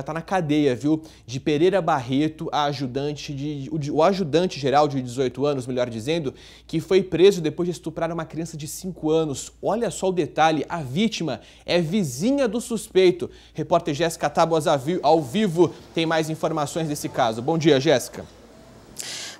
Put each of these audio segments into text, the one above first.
está na cadeia, viu? De Pereira Barreto, a ajudante de, o ajudante geral de 18 anos, melhor dizendo, que foi preso depois de estuprar uma criança de 5 anos. Olha só o detalhe, a vítima é vizinha do suspeito. Repórter Jéssica Tábuas ao vivo tem mais informações desse caso. Bom dia, Jéssica.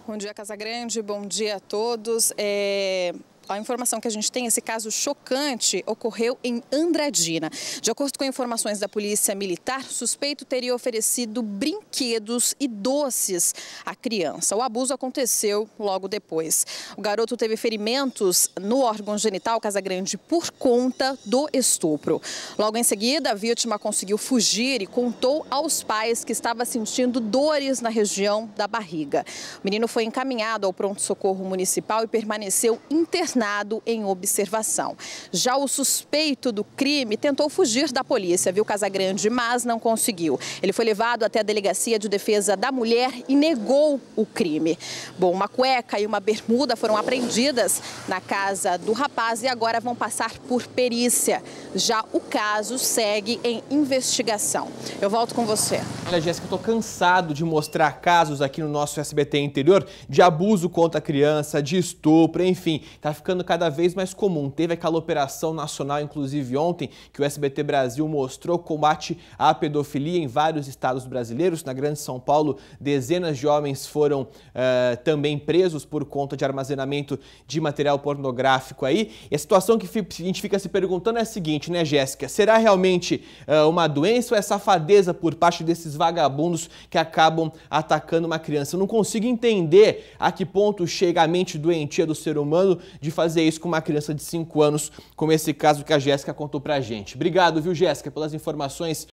Bom dia, Casagrande. Bom dia a todos. É... A informação que a gente tem, esse caso chocante ocorreu em Andradina. De acordo com informações da polícia militar, o suspeito teria oferecido brinquedos e doces à criança. O abuso aconteceu logo depois. O garoto teve ferimentos no órgão genital Casagrande por conta do estupro. Logo em seguida, a vítima conseguiu fugir e contou aos pais que estava sentindo dores na região da barriga. O menino foi encaminhado ao pronto-socorro municipal e permaneceu internado internado em observação. Já o suspeito do crime tentou fugir da polícia, viu Casagrande, mas não conseguiu. Ele foi levado até a Delegacia de Defesa da Mulher e negou o crime. Bom, uma cueca e uma bermuda foram apreendidas na casa do rapaz e agora vão passar por perícia. Já o caso segue em investigação. Eu volto com você. Olha, Jéssica, eu tô cansado de mostrar casos aqui no nosso SBT interior de abuso contra criança, de estupro, enfim, tá ficando ficando cada vez mais comum. Teve aquela operação nacional, inclusive ontem, que o SBT Brasil mostrou combate à pedofilia em vários estados brasileiros. Na Grande São Paulo, dezenas de homens foram uh, também presos por conta de armazenamento de material pornográfico aí. E a situação que a gente fica se perguntando é a seguinte, né, Jéssica? Será realmente uh, uma doença ou é safadeza por parte desses vagabundos que acabam atacando uma criança? Eu não consigo entender a que ponto chega a mente doentia do ser humano de fazer isso com uma criança de 5 anos, como esse caso que a Jéssica contou pra gente. Obrigado, viu, Jéssica, pelas informações.